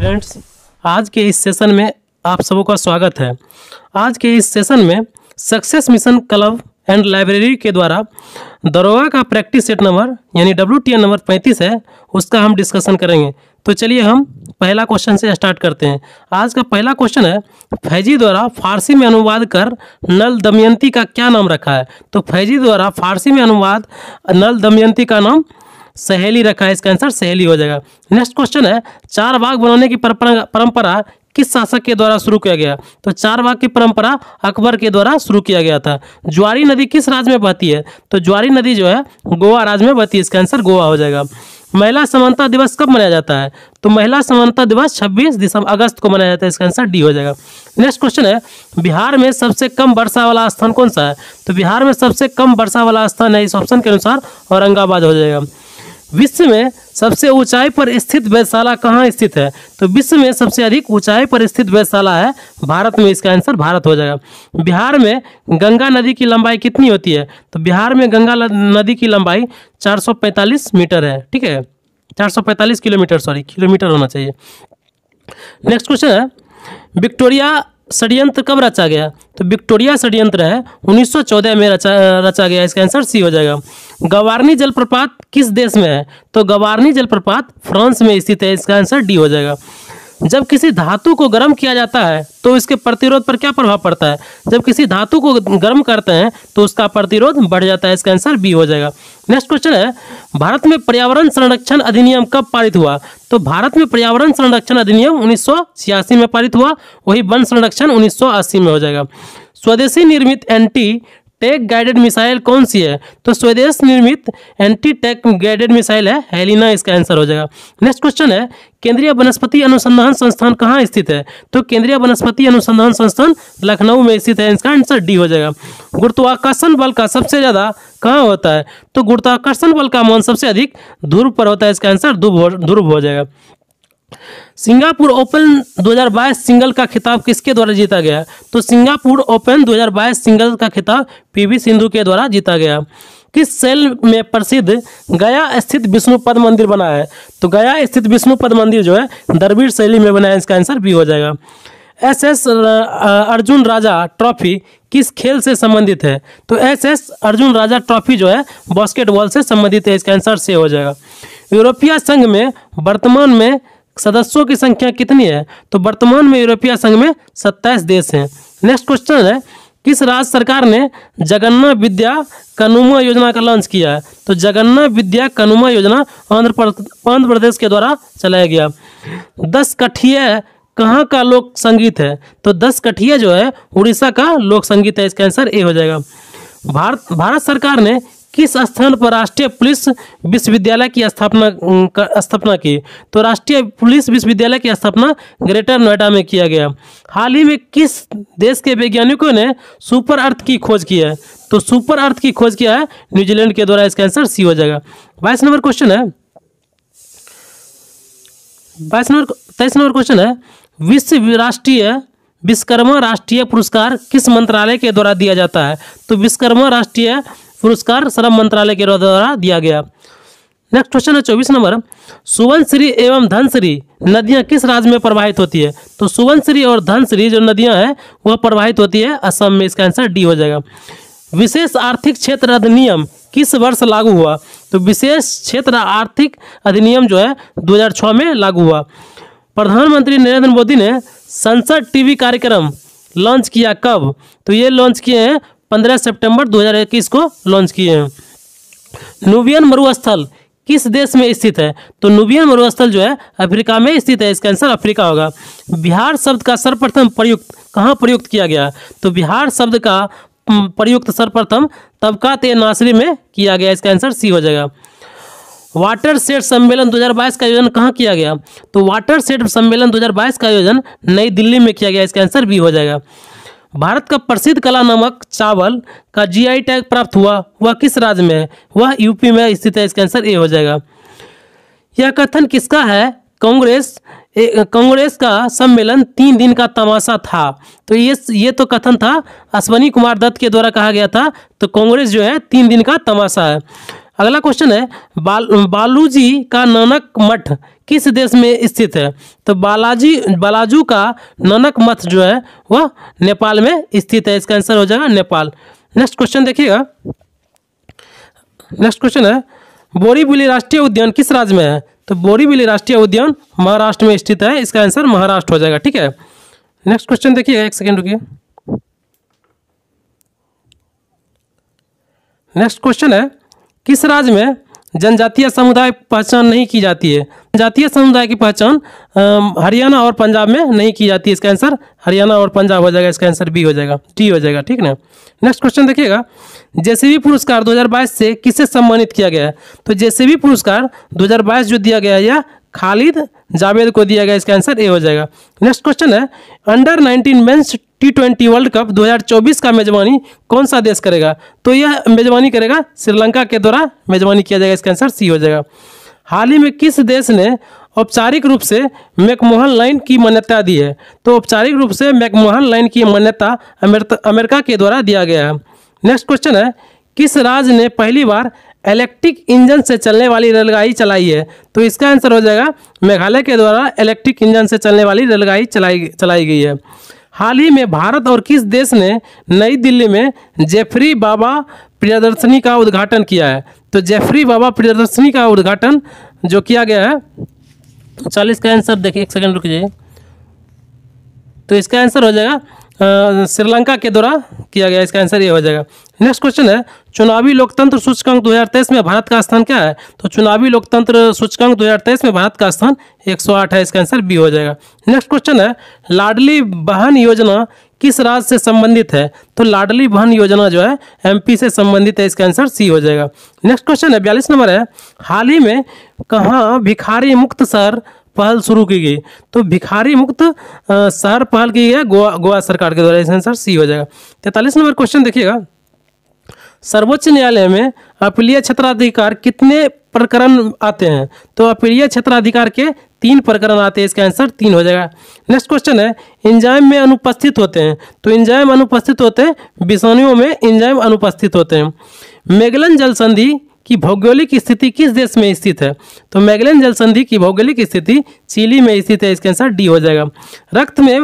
friends आज के इस सेशन में आप सबों का स्वागत है आज के इस सेशन में success mission club and library के द्वारा दरोगा का प्रैक्टिस सेट नंबर यानी डब्ल्यू टी नंबर पैंतीस है उसका हम डिस्कशन करेंगे तो चलिए हम पहला क्वेश्चन से स्टार्ट करते हैं आज का पहला क्वेश्चन है फैजी द्वारा फारसी में अनुवाद कर नल दमयंती का क्या नाम रखा है तो फैजी द्वारा फारसी में अनुवाद नल दमयंती का नाम सहेली रखा है इसका आंसर सहेली हो जाएगा नेक्स्ट क्वेश्चन है चार बाग बनाने की परंपरा किस शासक के द्वारा शुरू किया गया तो चार बाग की परंपरा अकबर के द्वारा शुरू किया गया था ज्वारी नदी किस राज्य में बहती है तो ज्वारी नदी जो है गोवा राज्य में बहती है इसका आंसर गोवा हो जाएगा महिला समानता दिवस कब मनाया जाता है तो महिला समानता दिवस 26 दिसंबर अगस्त को मनाया जाता है इसका आंसर डी हो जाएगा नेक्स्ट क्वेश्चन है बिहार में सबसे कम वर्षा वाला स्थान कौन सा है तो बिहार में सबसे कम वर्षा वाला स्थान है इस ऑप्शन के अनुसार औरंगाबाद हो जाएगा विश्व में सबसे ऊंचाई पर स्थित वैधशाला कहाँ स्थित है तो विश्व में सबसे अधिक ऊंचाई पर स्थित वैधशाला है भारत में इसका आंसर भारत हो जाएगा बिहार में गंगा नदी की लंबाई कितनी होती है तो बिहार में गंगा नदी की लंबाई 445 मीटर है ठीक है 445 किलोमीटर सॉरी किलोमीटर होना चाहिए नेक्स्ट क्वेश्चन है विक्टोरिया षडयंत्र कब रचा गया तो विक्टोरिया षडयंत्र है 1914 में रचा रचा गया इसका आंसर सी हो जाएगा गवारनी जलप्रपात किस देश में है तो गवारनी जलप्रपात फ्रांस में स्थित है इसका आंसर डी हो जाएगा जब किसी धातु को गर्म किया जाता है तो इसके प्रतिरोध पर क्या प्रभाव पड़ता है जब किसी धातु को गर्म करते हैं तो उसका प्रतिरोध बढ़ जाता है इसका आंसर बी हो जाएगा नेक्स्ट क्वेश्चन है भारत में पर्यावरण संरक्षण अधिनियम कब पारित हुआ तो भारत में पर्यावरण संरक्षण अधिनियम उन्नीस में पारित हुआ वही वन संरक्षण उन्नीस में हो जाएगा स्वदेशी निर्मित एंटी टेक गाइडेड मिसाइल कौन सी है तो स्वदेश निर्मित एंटी टेक गाइडेड मिसाइल है हेलिना इसका आंसर हो जाएगा नेक्स्ट क्वेश्चन है केंद्रीय वनस्पति अनुसंधान संस्थान कहाँ स्थित है तो केंद्रीय वनस्पति अनुसंधान संस्थान लखनऊ में स्थित है इसका आंसर डी हो जाएगा गुरुत्वाकर्षण बल का सबसे ज़्यादा कहाँ होता है तो गुरुत्वाकर्षण बल का मान सबसे अधिक ध्रुव पर होता है इसका आंसर ध्रुव ध्रुव हो जाएगा सिंगापुर ओपन 2022 सिंगल का खिताब किसके द्वारा जीता गया तो सिंगापुर ओपन 2022 सिंगल का खिताब पीवी सिंधु के द्वारा जीता गया किस सेल में प्रसिद्ध गया स्थित विष्णुपद मंदिर बना है तो गया स्थित विष्णुपद मंदिर जो है दरबीर शैली में बना है इसका आंसर बी हो जाएगा S S Arjun Raja trophy किस खेल से संबंधित है तो S S Arjun Raja trophy जो है बास्केटबॉल से संबंधित है इसका आंसर से हो जाएगा यूरोपीय संघ में वर्तमान में सदस्यों की संख्या कितनी है तो वर्तमान में यूरोपीय संघ में सत्ताईस देश हैं नेक्स्ट क्वेश्चन है किस राज्य सरकार ने जगन्ना विद्या कनुमा योजना का लॉन्च किया है तो जगन्ना विद्या कनुमा योजना आंध्र आंध्र प्रदेश के द्वारा चलाया गया दस कठिया कहाँ का लोक संगीत है तो दस कठिया जो है उड़ीसा का लोक संगीत है इसका आंसर ए हो जाएगा भारत भारत सरकार ने किस स्थान पर राष्ट्रीय पुलिस विश्वविद्यालय की स्थापना स्थापना की तो राष्ट्रीय पुलिस विश्वविद्यालय की स्थापना ग्रेटर नोएडा में किया गया हाल ही में किस देश के वैज्ञानिकों ने सुपर अर्थ की खोज की है तो सुपर अर्थ की खोज किया है न्यूजीलैंड के द्वारा इसका आंसर सी हो जाएगा बाईस नंबर क्वेश्चन है बाईस नंबर तेईस नंबर क्वेश्चन है विश्व राष्ट्रीय विश्वकर्मा राष्ट्रीय पुरस्कार किस मंत्रालय के द्वारा दिया जाता है तो विश्वकर्मा राष्ट्रीय पुरस्कार श्रम मंत्रालय के द्वारा दिया गया नेक्स्ट क्वेश्चन है चौबीस नंबर सुवनश्री एवं धनश्री नदियाँ किस राज्य में प्रवाहित होती है तो सुवनश्री और धनश्री जो नदियाँ हैं वह प्रवाहित होती है असम में इसका आंसर डी हो जाएगा विशेष आर्थिक क्षेत्र अधिनियम किस वर्ष लागू हुआ तो विशेष क्षेत्र आर्थिक अधिनियम जो है 2006 में लागू हुआ प्रधानमंत्री नरेंद्र मोदी ने संसद टीवी कार्यक्रम लॉन्च किया कब तो ये लॉन्च किए हैं पंद्रह सितंबर 2021 को लॉन्च किए हैं नुबियन मरुस्थल किस देश में स्थित है तो नुबियन मरुस्थल जो है अफ्रीका में स्थित है इसका आंसर अफ्रीका होगा बिहार शब्द का सर्वप्रथम प्रयुक्त कहाँ प्रयुक्त किया गया तो बिहार शब्द का प्रयुक्त सर्वप्रथम ते नासरी में किया गया इसका आंसर सी हो जाएगा वाटर सेट सम्मेलन 2022 का आयोजन कहाँ किया गया तो वाटर सेट सम्मेलन 2022 का आयोजन नई दिल्ली में किया गया इसका आंसर बी हो जाएगा भारत का प्रसिद्ध कला नमक चावल का जीआई टैग प्राप्त हुआ वह किस राज्य में है वह यूपी में स्थित है इसका आंसर ए हो जाएगा यह कथन किसका है कांग्रेस कांग्रेस का सम्मेलन तीन दिन का तमाशा था तो ये ये तो कथन था अश्वनी कुमार दत्त के द्वारा कहा गया था तो कांग्रेस जो है तीन दिन का तमाशा है अगला क्वेश्चन है बाल बालूजी का नानक मठ किस देश में स्थित है तो बालाजी बालाजू का ननक मठ जो है वह नेपाल में स्थित है इसका आंसर हो जाएगा नेपाल नेक्स्ट क्वेश्चन देखिएगा नेक्स्ट क्वेश्चन है बोरीबिली राष्ट्रीय उद्यान किस राज्य में है तो बोरीबिली राष्ट्रीय उद्यान महाराष्ट्र में स्थित है इसका आंसर महाराष्ट्र हो जाएगा ठीक है नेक्स्ट क्वेश्चन देखिएगा एक सेकेंड रुकिए नेक्स्ट क्वेश्चन है किस राज्य में जनजातीय समुदाय पहचान नहीं की जाती है जातीय समुदाय की पहचान हरियाणा और पंजाब में नहीं की जाती है इसका आंसर हरियाणा और पंजाब हो जाएगा इसका आंसर बी हो जाएगा टी हो जाएगा ठीक ना नेक्स्ट क्वेश्चन देखिएगा जेसीबी पुरस्कार 2022 से किसे सम्मानित किया गया है तो जेसीबी पुरस्कार 2022 जो दिया गया है यह खालिद जावेद को दिया गया इसका आंसर ए हो जाएगा नेक्स्ट क्वेश्चन है under nineteen men's T twenty world cup 2024 का मेजबानी कौन सा देश करेगा तो यह मेजबानी करेगा श्रीलंका के द्वारा मेजबानी किया जाएगा इसका आंसर सी हो जाएगा हाल ही में किस देश ने औपचारिक रूप से मैकमोहन लाइन की मान्यता दी है तो औपचारिक रूप से मैकमोहन लाइन की मान्यता अमेरिका के द्वारा दिया गया है नेक्स्ट क्वेश्चन है किस राज्य ने पहली बार इलेक्ट्रिक इंजन से चलने वाली रेलगाड़ी चलाई है तो इसका आंसर हो जाएगा मेघालय के द्वारा इलेक्ट्रिक इंजन से चलने वाली रेलगाड़ी चलाई चलाई गई है हाल ही में भारत और किस देश ने नई दिल्ली में जेफरी बाबा प्रियदर्शनी का उद्घाटन किया है तो जेफरी बाबा प्रियदर्शनी का उद्घाटन जो किया गया है तो चलिए इसका आंसर देखिए एक सेकंड रुक जाइए तो इसका आंसर हो जाएगा श्रीलंका के द्वारा किया गया इसका आंसर ये हो जाएगा नेक्स्ट क्वेश्चन है चुनावी लोकतंत्र सूचकांक 2023 में भारत का स्थान क्या है तो चुनावी लोकतंत्र सूचकांक 2023 में भारत का स्थान 108 है इसका आंसर बी हो जाएगा नेक्स्ट क्वेश्चन है लाडली बहन योजना किस राज्य से संबंधित है तो लाडली बहन योजना जो है एमपी से संबंधित है इसका आंसर सी हो जाएगा नेक्स्ट क्वेश्चन है बयालीस नंबर है हाल ही में कहाँ भिखारी मुक्त सर पहल शुरू की गई तो भिखारी मुक्त शहर पहल की गई गोवा गोवा सरकार के द्वारा आंसर सी हो जाएगा तैतालीस नंबर क्वेश्चन देखिएगा सर्वोच्च न्यायालय में अपीलीय क्षेत्राधिकार कितने प्रकरण आते हैं तो अपीलीय क्षेत्राधिकार के तीन प्रकरण आते हैं इसका आंसर तीन हो जाएगा नेक्स्ट क्वेश्चन है इंजाइम में अनुपस्थित होते हैं तो इंजाइम अनुपस्थित होते हैं विषाणुओं में इंजाइम अनुपस्थित होते हैं मेगलन जल संधि कि भौगोलिक स्थिति किस देश में स्थित है तो मैगलन जल संधि की भौगोलिक स्थिति चिली में स्थित है इसका आंसर डी हो जाएगा रक्त में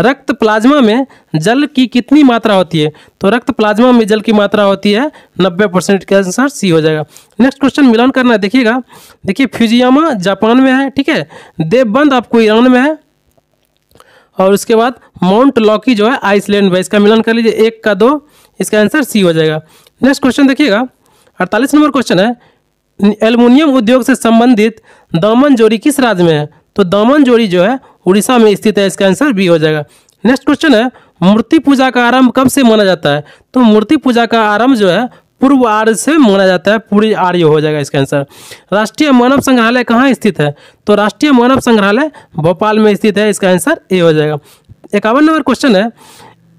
रक्त प्लाज्मा में जल की कितनी मात्रा होती है तो रक्त प्लाज्मा में जल की मात्रा होती है नब्बे परसेंट का आंसर सी हो जाएगा नेक्स्ट क्वेश्चन मिलान करना देखिएगा देखिए फ्यूजियामा जापान में है ठीक है देवबंद आपको ईरान में है और उसके बाद माउंट लॉकी जो है आइसलैंड में इसका मिलान कर लीजिए एक का दो इसका आंसर सी हो जाएगा नेक्स्ट क्वेश्चन देखिएगा अड़तालीस नंबर क्वेश्चन है एल्युमिनियम उद्योग से संबंधित दामन जोड़ी किस राज्य में है तो दामन जोड़ी जो है उड़ीसा में स्थित है इसका आंसर बी हो जाएगा नेक्स्ट क्वेश्चन है मूर्ति पूजा का आरंभ कब से माना जाता है तो मूर्ति पूजा का आरंभ जो है पूर्व आर्य से माना जाता है पूरी आर्य हो जाएगा इसका आंसर राष्ट्रीय मानव संग्रहालय कहाँ स्थित है तो राष्ट्रीय मानव संग्रहालय भोपाल में स्थित है इसका आंसर ए हो जाएगा इक्यावन नंबर क्वेश्चन है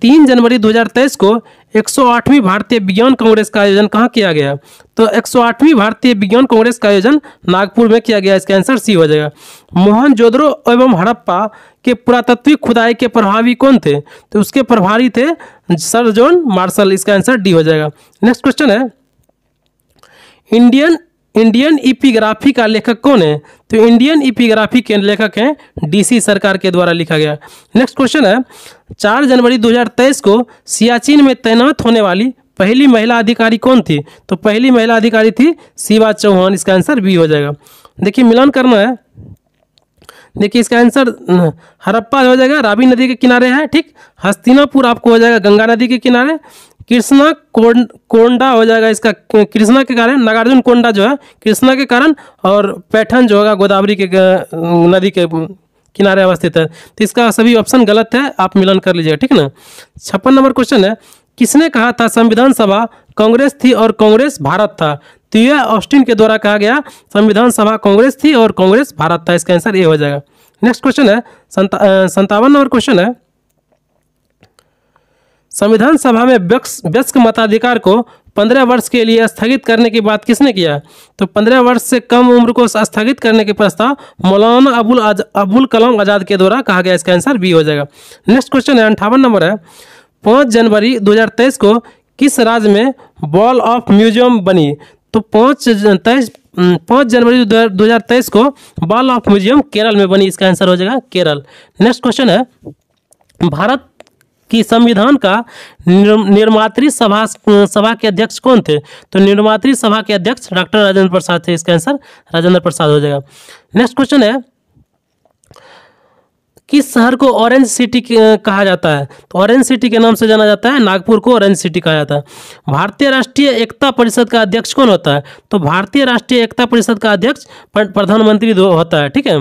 तीन जनवरी 2023 को 108वीं भारतीय विज्ञान कांग्रेस का आयोजन कहाँ किया गया तो 108वीं भारतीय विज्ञान कांग्रेस का आयोजन नागपुर में किया गया इसका आंसर सी हो जाएगा मोहन जोदरो एवं हड़प्पा के पुरातत्विक खुदाई के प्रभावी कौन थे तो उसके प्रभारी थे सर जॉन मार्शल इसका आंसर डी हो जाएगा नेक्स्ट क्वेश्चन है इंडियन इंडियन ईपीग्राफी का लेखक कौन है तो इंडियन ईपीग्राफी के लेखक हैं डीसी सरकार के द्वारा लिखा गया नेक्स्ट क्वेश्चन है चार जनवरी 2023 को सियाचिन में तैनात होने वाली पहली महिला अधिकारी कौन थी तो पहली महिला अधिकारी थी शिवा चौहान इसका आंसर बी हो जाएगा देखिए मिलान करना है देखिए इसका आंसर हरप्पा हो जाएगा रावी नदी के किनारे है ठीक हस्तिनापुर आपको हो जाएगा गंगा नदी के किनारे कृष्णा कोंडा हो जाएगा इसका कृष्णा के कारण नागार्जुन कोंडा जो है कृष्णा के कारण और पैठन जो होगा गोदावरी के नदी के किनारे अवस्थित है तो इसका सभी ऑप्शन गलत है आप मिलन कर लीजिएगा ठीक ना छप्पन नंबर क्वेश्चन है किसने कहा था संविधान सभा कांग्रेस थी और कांग्रेस भारत था तो यह ऑस्टिन के द्वारा कहा गया संविधान सभा कांग्रेस थी और कांग्रेस भारत था इसका आंसर ए हो जाएगा नेक्स्ट क्वेश्चन है संता, संतावन नंबर क्वेश्चन है संविधान सभा में व्यस्क मताधिकार को पंद्रह वर्ष के लिए स्थगित करने की बात किसने किया तो पंद्रह वर्ष से कम उम्र को स्थगित करने के प्रस्ताव मौलाना अबुल आज, अबुल कलाम आज़ाद के द्वारा कहा गया इसका आंसर बी हो जाएगा नेक्स्ट क्वेश्चन है अंठावन नंबर है पाँच जनवरी 2023 को किस राज्य में बॉल ऑफ म्यूजियम बनी तो पाँच तेईस पाँच जनवरी दो हज़ार तेईस को बॉल ऑफ म्यूजियम केरल में बनी इसका आंसर हो जाएगा केरल नेक्स्ट क्वेश्चन है भारत कि संविधान का निर्मात सभा सभा के अध्यक्ष कौन थे तो निर्मात सभा के अध्यक्ष डॉक्टर राजेंद्र प्रसाद थे इसका आंसर राजेंद्र प्रसाद हो जाएगा नेक्स्ट क्वेश्चन है किस शहर को ऑरेंज सिटी कहा जाता है तो ऑरेंज सिटी के नाम से जाना जाता है नागपुर को ऑरेंज सिटी कहा जाता है भारतीय राष्ट्रीय एकता परिषद का अध्यक्ष कौन होता है तो भारतीय राष्ट्रीय एकता परिषद का अध्यक्ष प्रधानमंत्री होता है ठीक है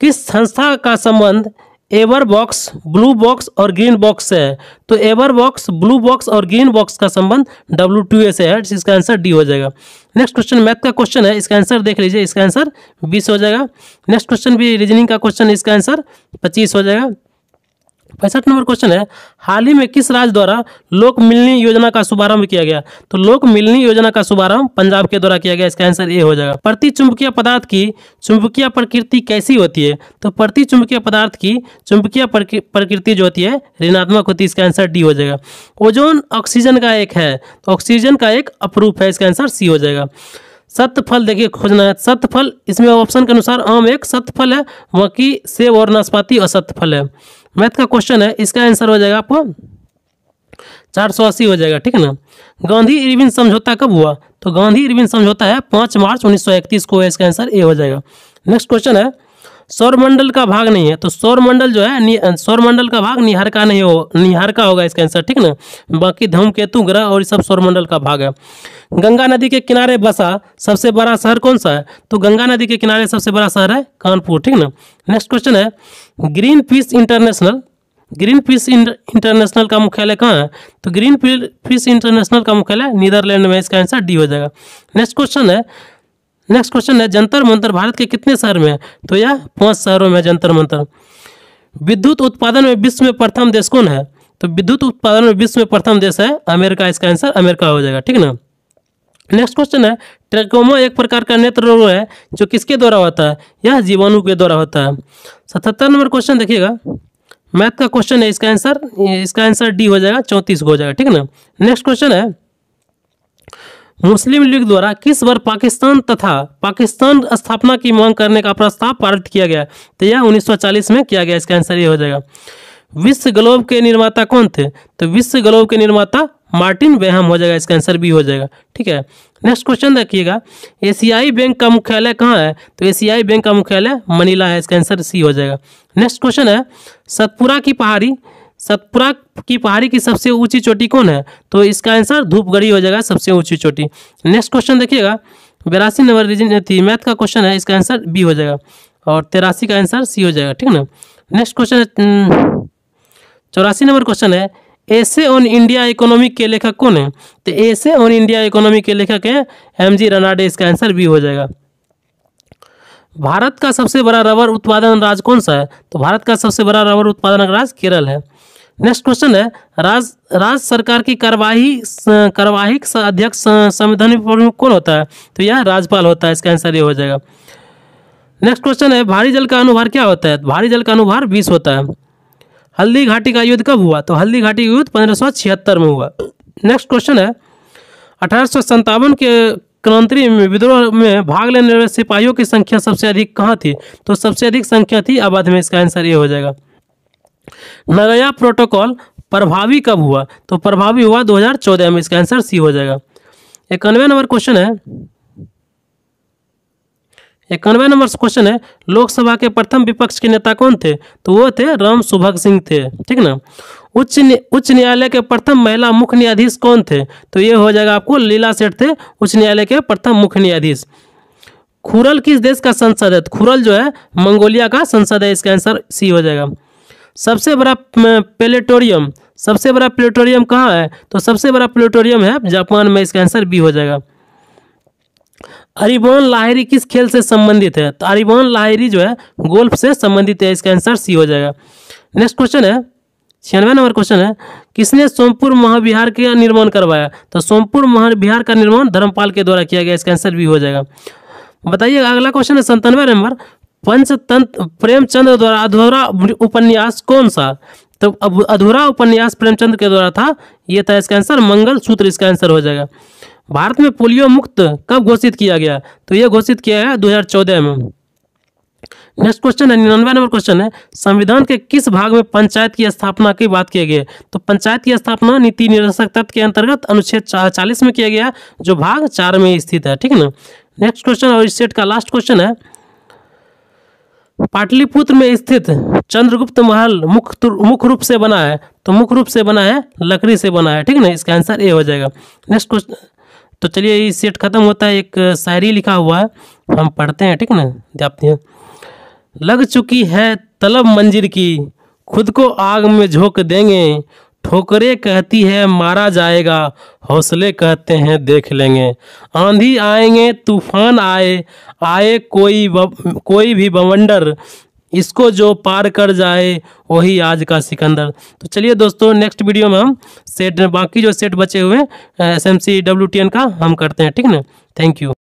किस संस्था का संबंध एवर बॉक्स ब्लू बॉक्स और ग्रीन बॉक्स से है तो एवर बॉक्स ब्लू बॉक्स और ग्रीन बॉक्स का संबंध डब्ल्यू टू ए से है इसका आंसर डी हो जाएगा नेक्स्ट क्वेश्चन मैथ का क्वेश्चन है इसका आंसर देख लीजिए इसका आंसर बीस हो जाएगा नेक्स्ट क्वेश्चन भी रीजनिंग का क्वेश्चन इसका आंसर पच्चीस हो जाएगा पैंसठ नंबर क्वेश्चन है हाल ही में किस राज्य द्वारा लोक मिलनी योजना का शुभारंभ किया गया तो लोक मिलनी योजना का शुभारंभ पंजाब के द्वारा किया गया इसका आंसर ए हो जाएगा प्रति चुंबकीय पदार्थ की चुंबकीय प्रकृति कैसी होती है तो प्रति चुंबकीय पदार्थ की चुंबकीय प्रकृति जो होती है ऋणात्मक होती है इसका आंसर डी हो जाएगा ओजोन ऑक्सीजन का एक है तो ऑक्सीजन का एक अप्रूफ है इसका आंसर सी हो जाएगा सत्यफल देखिए खोजना है सत्यफल इसमें ऑप्शन के अनुसार आम एक सत्यफल है मक्की सेब और नाशपाती असत्यफल है मैथ का क्वेश्चन है इसका आंसर हो जाएगा आपको चार सौ अस्सी हो जाएगा ठीक है ना गांधी इरविन समझौता कब हुआ तो गांधी इरविन समझौता है पाँच मार्च उन्नीस सौ इकतीस को इसका आंसर ए हो जाएगा नेक्स्ट क्वेश्चन है सौरमंडल का भाग नहीं है तो सौरमंडल जो है सौरमंडल का भाग निहार का नहीं हो निहार का होगा इसका आंसर ठीक ना बाकी धूमकेतु ग्रह और सब सौरमंडल का भाग है गंगा नदी के किनारे बसा सबसे बड़ा शहर कौन सा है तो गंगा नदी के किनारे सबसे बड़ा शहर है कानपुर ठीक ना नेक्स्ट क्वेश्चन है Greenpeace International Greenpeace International का मुख्यालय कहाँ है तो ग्रीन पीस इंटरनेशनल का मुख्यालय नीदरलैंड में इसका आंसर डी हो जाएगा नेक्स्ट क्वेश्चन है नेक्स्ट क्वेश्चन है जंतर मंतर भारत के कितने शहर में है तो यह पांच शहरों में जंतर मंतर विद्युत उत्पादन में विश्व में प्रथम देश कौन है तो विद्युत उत्पादन में विश्व में प्रथम देश है अमेरिका इसका आंसर अमेरिका हो जाएगा ठीक ना नेक्स्ट क्वेश्चन है ट्रेकोमा एक प्रकार का नेत्र रोग है जो किसके द्वारा होता है यह जीवाणु के द्वारा होता है सतहत्तर नंबर क्वेश्चन देखिएगा मैथ का क्वेश्चन है इसका आंसर इसका आंसर डी हो जाएगा चौंतीस हो जाएगा ठीक ना नेक्स्ट क्वेश्चन है मुस्लिम लीग द्वारा किस वर्ष पाकिस्तान तथा पाकिस्तान स्थापना की मांग करने का प्रस्ताव पारित किया गया तो यह 1940 में किया गया इसका आंसर ये हो जाएगा विश्व ग्लोब के निर्माता कौन थे तो विश्व ग्लोब के निर्माता मार्टिन बेहम हो जाएगा इसका आंसर भी हो जाएगा ठीक है नेक्स्ट क्वेश्चन देखिएगा एशियाई बैंक का मुख्यालय कहाँ है तो एशियाई बैंक का मुख्यालय मनीला है इसका आंसर सी हो जाएगा नेक्स्ट क्वेश्चन है सतपुरा की पहाड़ी सतपुरा की पहाड़ी की सबसे ऊंची चोटी कौन है तो इसका आंसर धूपगढ़ी हो जाएगा सबसे ऊंची चोटी नेक्स्ट क्वेश्चन देखिएगा बेरासी नंबर रीजन थी मैथ का क्वेश्चन है इसका आंसर बी हो जाएगा और तेरासी का आंसर सी हो जाएगा ठीक है ना नेक्स्ट हम्म, क्वेश्चन चौरासी नंबर क्वेश्चन है एसे ऑन इंडिया इकोनॉमी के लेखक कौन है तो एसे ऑन इंडिया इकोनॉमिक के लेखक है एम जी रनाडे इसका आंसर बी हो जाएगा भारत का सबसे बड़ा रबर उत्पादन राज्य कौन सा है तो भारत का सबसे बड़ा रबर उत्पादन राज्य केरल है नेक्स्ट क्वेश्चन है राज राज्य सरकार की कार्यवाही कार्यवाहिक अध्यक्ष संवैधानिक प्रमुख कौन होता है तो यह राज्यपाल होता है इसका आंसर ये हो जाएगा नेक्स्ट क्वेश्चन है भारी जल का अनुभार क्या होता है भारी जल का अनुभार बीस होता है हल्दी घाटी का युद्ध कब हुआ तो हल्दी घाटी युद्ध पंद्रह में हुआ नेक्स्ट क्वेश्चन है अठारह के क्रांति में विद्रोह में भाग लेने वाले सिपाहियों की संख्या सबसे अधिक कहाँ थी तो सबसे अधिक संख्या थी आबाद में इसका आंसर ये हो जाएगा नगया प्रोटोकॉल प्रभावी कब हुआ तो प्रभावी हुआ 2014 में इसका आंसर सी हो जाएगा इक्यानवे नंबर क्वेश्चन है इक्यानवे नंबर क्वेश्चन है लोकसभा के प्रथम विपक्ष के नेता कौन थे तो वो थे राम सुभग सिंह थे ठीक ना उच्च उच्च न्यायालय के प्रथम महिला मुख्य न्यायाधीश कौन थे तो ये हो जाएगा आपको लीला सेठ थे उच्च न्यायालय के प्रथम मुख्य न्यायाधीश खुरल किस देश का संसद है तो खुरल जो है मंगोलिया का संसद है इसका आंसर सी हो जाएगा सबसे बड़ा प्लेटोरियम सबसे बड़ा प्लेटोरियम कहाँ है तो सबसे बड़ा प्लेटोरियम है जापान में इसका आंसर बी हो जाएगा अरिबान लाहिरी किस खेल से संबंधित है तो अरिबान लाहिरी जो है गोल्फ से संबंधित है इसका आंसर सी हो जाएगा नेक्स्ट क्वेश्चन है छियानवे नंबर क्वेश्चन है किसने सोमपुर महाविहार का निर्माण करवाया तो सोमपुर महाविहार का निर्माण धर्मपाल के द्वारा किया गया इसका आंसर भी हो जाएगा बताइए अगला क्वेश्चन है संतानवे नंबर पंचतंत्र प्रेमचंद द्वारा अधूरा उपन्यास कौन सा तो अब अधूरा उपन्यास प्रेमचंद के द्वारा था ये था इसका आंसर मंगल सूत्र इसका आंसर हो जाएगा भारत में पोलियो मुक्त कब घोषित किया गया तो यह घोषित किया गया 2014 में नेक्स्ट क्वेश्चन है निन्यानवे नंबर क्वेश्चन है संविधान के किस भाग में पंचायत की स्थापना की बात की गई तो पंचायत की स्थापना नीति निर्देशक तत्व के अंतर्गत अनुच्छेद चालीस में किया गया जो भाग चार में स्थित है ठीक है ना नेक्स्ट क्वेश्चन और इस सेट का लास्ट क्वेश्चन है पाटलिपुत्र में स्थित चंद्रगुप्त महल मुख्य मुख रूप से बना है तो मुख्य रूप से बना है लकड़ी से बना है ठीक है ना इसका आंसर ए हो जाएगा नेक्स्ट क्वेश्चन तो चलिए ये सेट खत्म होता है एक शायरी लिखा हुआ है हम पढ़ते हैं ठीक ना जापते हैं लग चुकी है तलब मंजिल की खुद को आग में झोंक देंगे ठोकरे कहती है मारा जाएगा हौसले कहते हैं देख लेंगे आंधी आएंगे तूफान आए आए कोई ब, कोई भी बवंडर इसको जो पार कर जाए वही आज का सिकंदर तो चलिए दोस्तों नेक्स्ट वीडियो में हम सेट बाकी जो सेट बचे हुए S M C W T N का हम करते हैं ठीक ना थैंक यू